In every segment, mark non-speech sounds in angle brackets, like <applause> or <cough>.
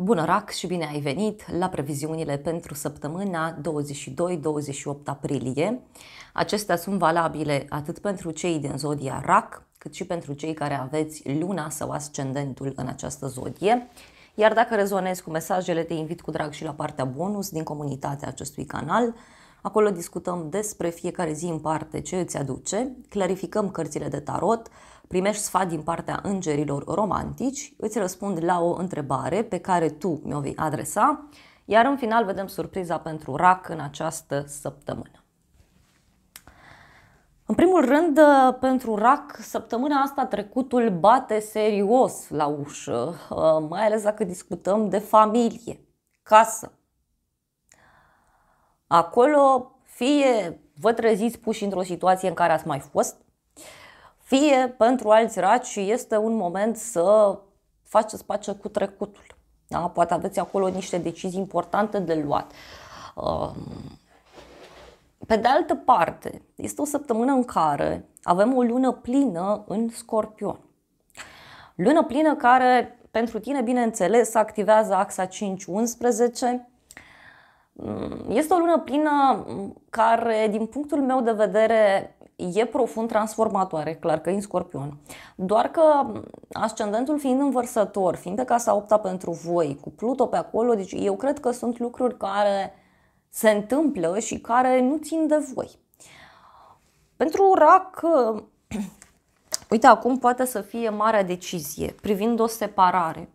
Bună, RAC, și bine ai venit la previziunile pentru săptămâna 22-28 aprilie. Acestea sunt valabile atât pentru cei din zodia RAC, cât și pentru cei care aveți luna sau ascendentul în această zodie. Iar dacă rezonezi cu mesajele, te invit cu drag și la partea bonus din comunitatea acestui canal – Acolo discutăm despre fiecare zi în parte ce îți aduce, clarificăm cărțile de tarot, primești sfat din partea îngerilor romantici, îți răspund la o întrebare pe care tu mi-o vei adresa, iar în final vedem surpriza pentru RAC în această săptămână. În primul rând, pentru RAC, săptămâna asta trecutul bate serios la ușă, mai ales dacă discutăm de familie, casă, Acolo fie vă treziți puși într-o situație în care ați mai fost, fie pentru alți raci este un moment să faceți pace cu trecutul. Da? Poate aveți acolo niște decizii importante de luat. Um, pe de altă parte, este o săptămână în care avem o lună plină în scorpion. Lună plină care pentru tine, bineînțeles, activează axa 5-11, Mm, este o lună plină mm, care, din punctul meu de vedere, e profund transformatoare, clar că în scorpion. Doar că mm, ascendentul fiind învărsător, fiind pe casa 8 pentru voi, cu Pluto pe acolo, deci eu cred că sunt lucruri care se întâmplă și care nu țin de voi. Pentru rac, <clears throat> uite, acum poate să fie marea decizie privind o separare,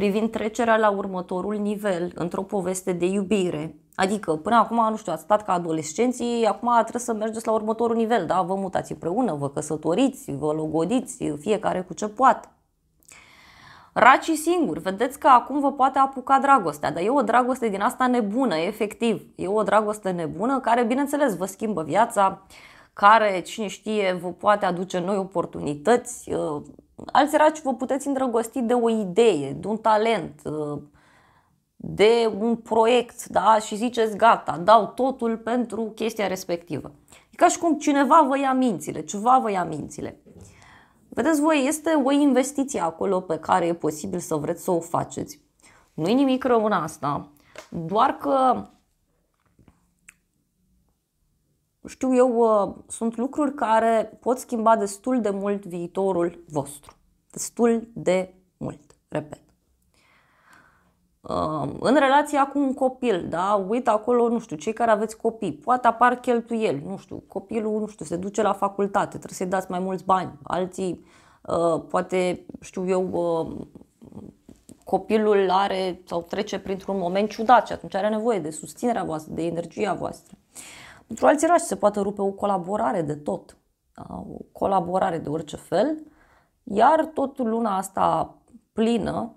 privind trecerea la următorul nivel într-o poveste de iubire. Adică, până acum, nu știu, ați stat ca adolescenții, acum trebuie să mergeți la următorul nivel, da? Vă mutați împreună, vă căsătoriți, vă logodiți, fiecare cu ce poate. Raci singur, vedeți că acum vă poate apuca dragostea, dar e o dragoste din asta nebună, efectiv. E o dragoste nebună care, bineînțeles, vă schimbă viața, care, cine știe, vă poate aduce noi oportunități, alți raci vă puteți îndrăgosti de o idee, de un talent, de un proiect da? și ziceți gata, dau totul pentru chestia respectivă. E ca și cum cineva vă ia mințile, ceva vă ia mințile. Vedeți voi, este o investiție acolo pe care e posibil să vreți să o faceți. Nu-i nimic rău în asta, doar că știu eu, uh, sunt lucruri care pot schimba destul de mult viitorul vostru. Destul de mult, repet. Uh, în relația cu un copil, da, uit acolo, nu știu, cei care aveți copii, poate apar cheltuieli, nu știu, copilul, nu știu, se duce la facultate, trebuie să-i dați mai mulți bani, alții, uh, poate, știu eu, copilul are sau trece printr-un moment ciudat și atunci are nevoie de susținerea voastră, de energia voastră. Uh, Într-o alți se poate rupe o colaborare de tot, da, o colaborare de orice fel, iar tot luna asta plină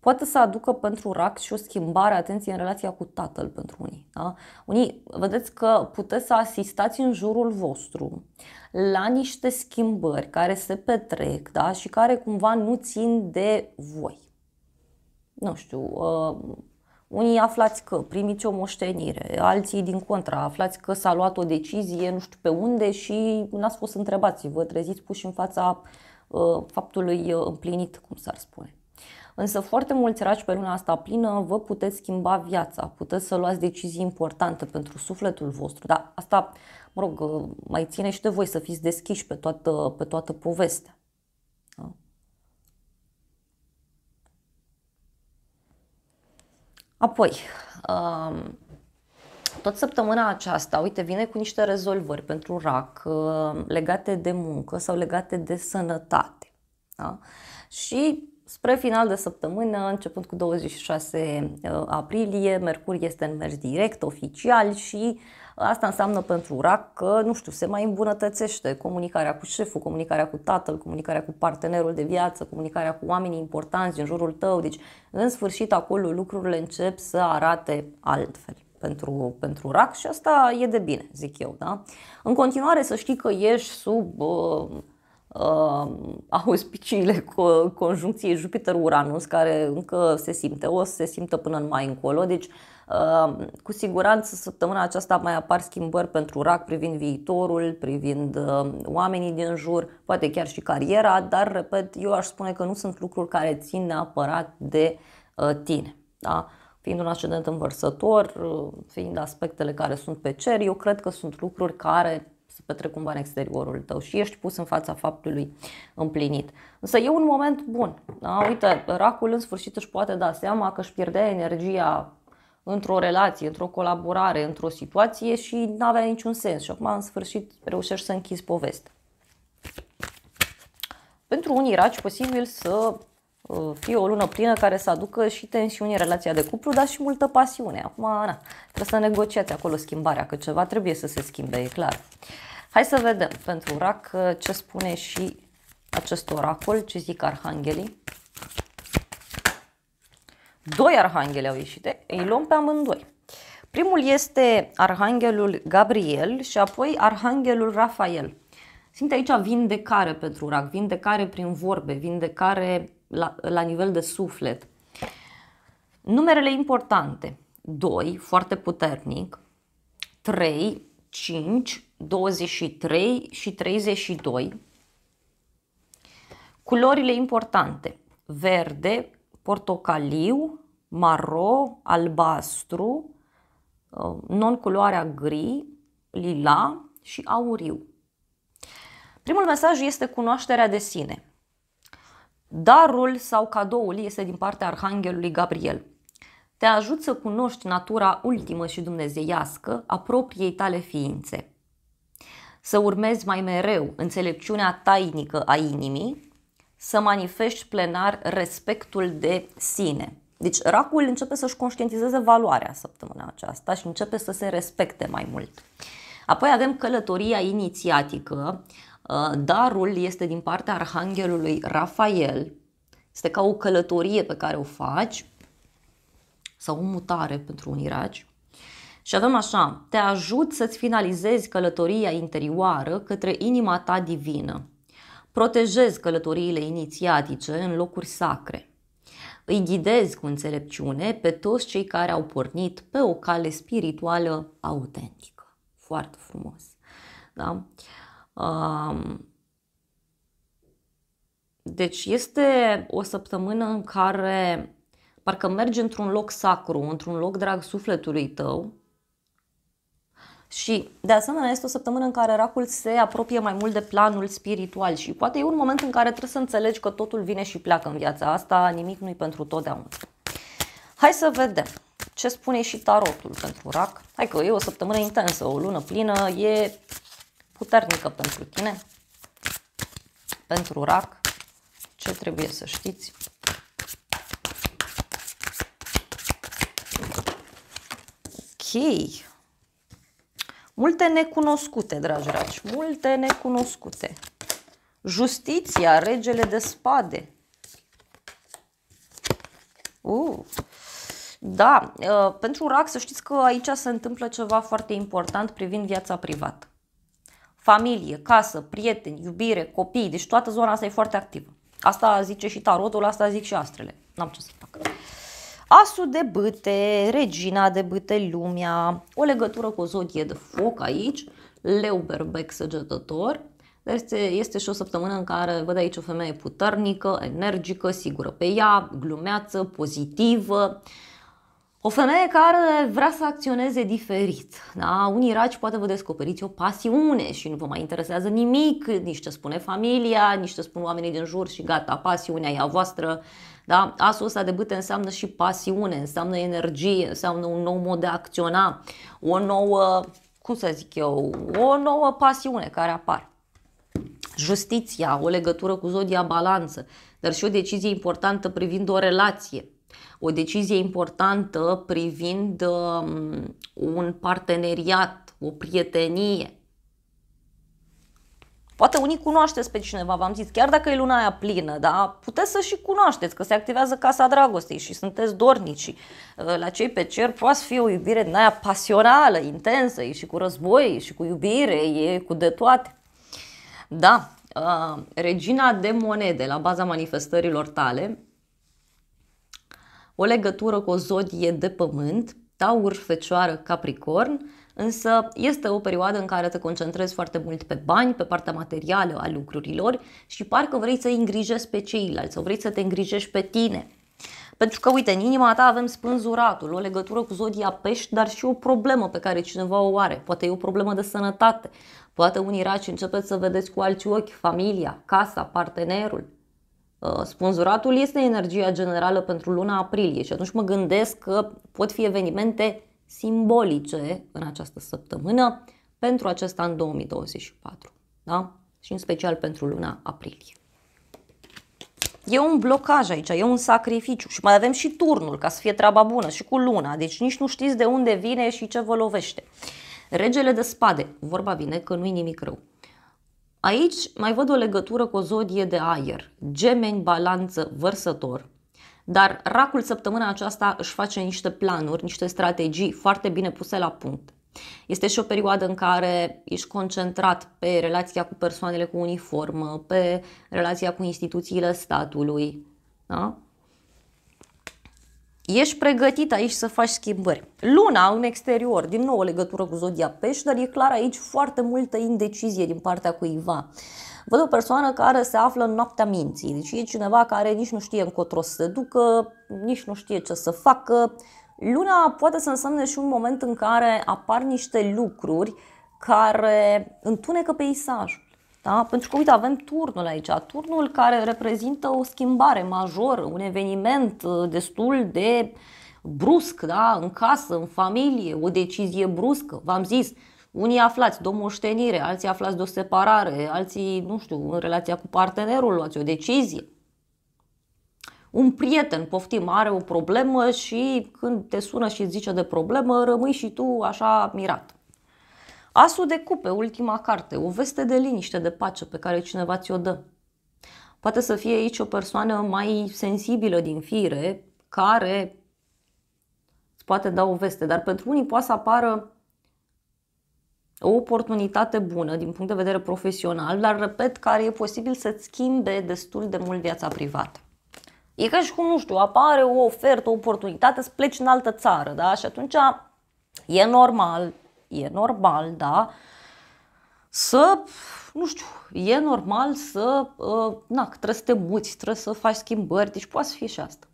poate să aducă pentru rac și o schimbare, atenție, în relația cu tatăl pentru unii. Da? Unii, vedeți că puteți să asistați în jurul vostru la niște schimbări care se petrec da? și care cumva nu țin de voi. Nu știu, uh, unii aflați că primiți o moștenire, alții din contra, aflați că s-a luat o decizie nu știu pe unde și n-ați fost întrebați, vă treziți puși în fața uh, faptului uh, împlinit, cum s-ar spune. Însă foarte mulți raci pe luna asta plină vă puteți schimba viața, puteți să luați decizii importante pentru sufletul vostru, dar asta, mă rog, uh, mai ține și de voi să fiți deschiși pe toată, pe toată povestea. Apoi, um, tot săptămâna aceasta, uite, vine cu niște rezolvări pentru RAC uh, legate de muncă sau legate de sănătate. Da? Și spre final de săptămână, începând cu 26 uh, aprilie, Mercur este în mers direct, oficial și uh, Asta înseamnă pentru RAC că, nu știu, se mai îmbunătățește comunicarea cu șeful, comunicarea cu tatăl, comunicarea cu partenerul de viață, comunicarea cu oamenii importanți din jurul tău. Deci, în sfârșit, acolo lucrurile încep să arate altfel pentru, pentru RAC și asta e de bine, zic eu. Da? În continuare să știi că ești sub uh, uh, <laughs> auspiciile cu conjuncției Jupiter-Uranus, care încă se simte, o să se simtă până în mai încolo. Deci, uh, cu siguranță, săptămâna aceasta mai apar schimbări pentru RAC privind viitorul, privind uh, oamenii din jur, poate chiar și cariera, dar, repet, eu aș spune că nu sunt lucruri care țin neapărat de uh, tine. Da? Fiind un ascendent învărsător, fiind aspectele care sunt pe cer, eu cred că sunt lucruri care să petrec cumva în exteriorul tău și ești pus în fața faptului împlinit. Însă e un moment bun. Da? Uite, racul în sfârșit își poate da seama că își pierdea energia într-o relație, într-o colaborare, într-o situație și nu avea niciun sens. Și acum, în sfârșit, reușești să închizi povestea. Pentru unii raci, posibil să Uh, fie o lună plină care să aducă și tensiuni în relația de cuplu, dar și multă pasiune. Acum, na, trebuie să negociați acolo schimbarea, că ceva trebuie să se schimbe, e clar. Hai să vedem pentru rac uh, ce spune și acest oracol, ce zic arhanghelii. Doi arhanghele au ieșit, eh? îi luăm pe amândoi. Primul este arhanghelul Gabriel și apoi arhanghelul Rafael. Simte aici vindecare pentru rac, vindecare prin vorbe, vindecare la, la nivel de suflet. Numerele importante. 2, foarte puternic. 3, 5, 23 și 32. Culorile importante. Verde, portocaliu, maro, albastru, uh, non-culoarea gri, lila și auriu. Primul mesaj este cunoașterea de sine. Darul sau cadoul este din partea Arhanghelului Gabriel. Te ajut să cunoști natura ultimă și dumnezeiască a propriei tale ființe. Să urmezi mai mereu înțelepciunea tainică a inimii, să manifesti plenar respectul de sine. Deci racul începe să-și conștientizeze valoarea săptămâna aceasta și începe să se respecte mai mult. Apoi avem călătoria inițiatică, Uh, darul este din partea arhanghelului Rafael. Este ca o călătorie pe care o faci sau o mutare pentru un iraci. Și avem așa, te ajut să-ți finalizezi călătoria interioară către inima ta divină. Protejezi călătoriile inițiatice în locuri sacre. Îi ghidezi cu înțelepciune pe toți cei care au pornit pe o cale spirituală autentică. Foarte frumos. Da? Uh, deci este o săptămână în care parcă mergi într-un loc sacru, într-un loc drag sufletului tău și de asemenea este o săptămână în care racul se apropie mai mult de planul spiritual și poate e un moment în care trebuie să înțelegi că totul vine și pleacă în viața asta, nimic nu-i pentru totdeauna. Hai să vedem ce spune și tarotul pentru rac. Hai că e o săptămână intensă, o lună plină, e puternică pentru tine, pentru rac, ce trebuie să știți. Ok. Multe necunoscute, dragi raci, multe necunoscute. Justiția, regele de spade. Uh. Da, uh, pentru rac să știți că aici se întâmplă ceva foarte important privind viața privată familie, casă, prieteni, iubire, copii, deci toată zona asta e foarte activă. Asta zice și tarotul, asta zic și astrele. N-am ce să fac. Asul de bâte, regina de bâte, lumea, o legătură cu o zodie de foc aici, leu berbec săgetător, este, este și o săptămână în care văd aici o femeie puternică, energică, sigură pe ea, glumeață, pozitivă, uh, o femeie care vrea să acționeze diferit. Da? Unii raci poate vă descoperiți o pasiune și nu vă mai interesează nimic, nici ce spune familia, nici ce spun oamenii din jur și gata, pasiunea e a voastră. Da? Asul ăsta de bâte înseamnă și pasiune, înseamnă energie, înseamnă un nou mod de a acționa, o nouă, cum să zic eu, o nouă pasiune care apare. Justiția, o legătură cu zodia balanță, dar și o decizie importantă privind o relație, o decizie importantă privind um, un parteneriat, o prietenie. Poate unii cunoașteți pe cineva, v-am zis, chiar dacă e luna aia plină, da? puteți să și cunoașteți, că se activează casa dragostei și sunteți dornici. Uh, la cei pe cer poate fi o iubire din aia pasională, intensă, e și cu război, e și cu iubire, e cu de toate. Da, uh, regina de monede la baza manifestărilor tale o legătură cu o zodie de pământ, taur, fecioară, capricorn, însă este o perioadă în care te concentrezi foarte mult pe bani, pe partea materială a lucrurilor și parcă vrei să îngrijești pe ceilalți sau vrei să te îngrijești pe tine. Pentru că, uite, în inima ta avem spânzuratul, o legătură cu zodia pești, dar și o problemă pe care cineva o are. Poate e o problemă de sănătate, poate unii raci începeți să vedeți cu alți ochi familia, casa, partenerul. Uh, Spânzuratul este energia generală pentru luna aprilie și atunci mă gândesc că pot fi evenimente simbolice în această săptămână pentru acest an 2024, da? Și în special pentru luna aprilie. E un blocaj aici, e un sacrificiu și mai avem și turnul ca să fie treaba bună și cu luna, deci nici nu știți de unde vine și ce vă lovește. Regele de spade, vorba vine că nu-i nimic rău. Aici mai văd o legătură cu o zodie de aer, gemeni, balanță, vărsător, dar racul săptămâna aceasta își face niște planuri, niște strategii foarte bine puse la punct. Este și o perioadă în care ești concentrat pe relația cu persoanele cu uniformă, pe relația cu instituțiile statului. Da? ești pregătit aici să faci schimbări. Luna în exterior, din nou o legătură cu zodia pești, dar e clar aici foarte multă indecizie din partea cuiva. Văd o persoană care se află în noaptea minții, deci e cineva care nici nu știe încotro să se ducă, nici nu știe ce să facă. Luna poate să însemne și un moment în care apar niște lucruri care întunecă peisajul da? Pentru că, uite, avem turnul aici, turnul care reprezintă o schimbare majoră, un eveniment uh, destul de brusc, da? în casă, în familie, o decizie bruscă. V-am zis, unii aflați de o moștenire, alții aflați de o separare, alții, nu știu, în relația cu partenerul luați o decizie. Un prieten, poftim, are o problemă și când te sună și îți zice de problemă, rămâi și tu așa mirat. Asul de cupe, ultima carte, o veste de liniște, de pace pe care cineva ți-o dă. Poate să fie aici o persoană mai sensibilă din fire, care îți poate da o veste, dar pentru unii poate să apară o oportunitate bună din punct de vedere profesional, dar, repet, care e posibil să-ți schimbe destul de mult viața privată. E ca și cum, nu știu, apare o ofertă, o oportunitate să pleci în altă țară, da? Și atunci e normal, e normal, da, să, nu știu, e normal să, uh, na, trebuie să te muți, trebuie să faci schimbări, deci poate să fie și asta.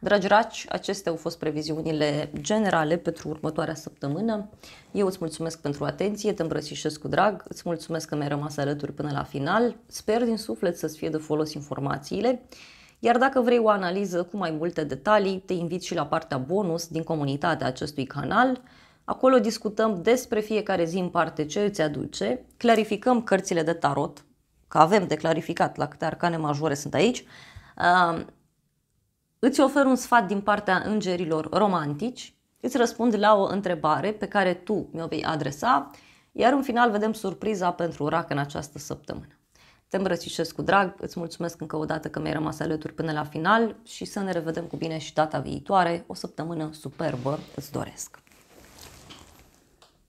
Dragi raci, acestea au fost previziunile generale pentru următoarea săptămână. Eu îți mulțumesc pentru atenție, te îmbrățișez cu drag, îți mulțumesc că mi-ai rămas alături până la final. Sper din suflet să-ți fie de folos informațiile. Iar dacă vrei o analiză cu mai multe detalii, te invit și la partea bonus din comunitatea acestui canal. Acolo discutăm despre fiecare zi în parte ce îți aduce, clarificăm cărțile de tarot, că avem de clarificat la câte arcane majore sunt aici, um, îți ofer un sfat din partea îngerilor romantici, îți răspund la o întrebare pe care tu mi-o vei adresa, iar în final vedem surpriza pentru rac în această săptămână. Te îmbrățișez cu drag, îți mulțumesc încă o dată că mi-ai rămas alături până la final și să ne revedem cu bine și data viitoare. O săptămână superbă îți doresc!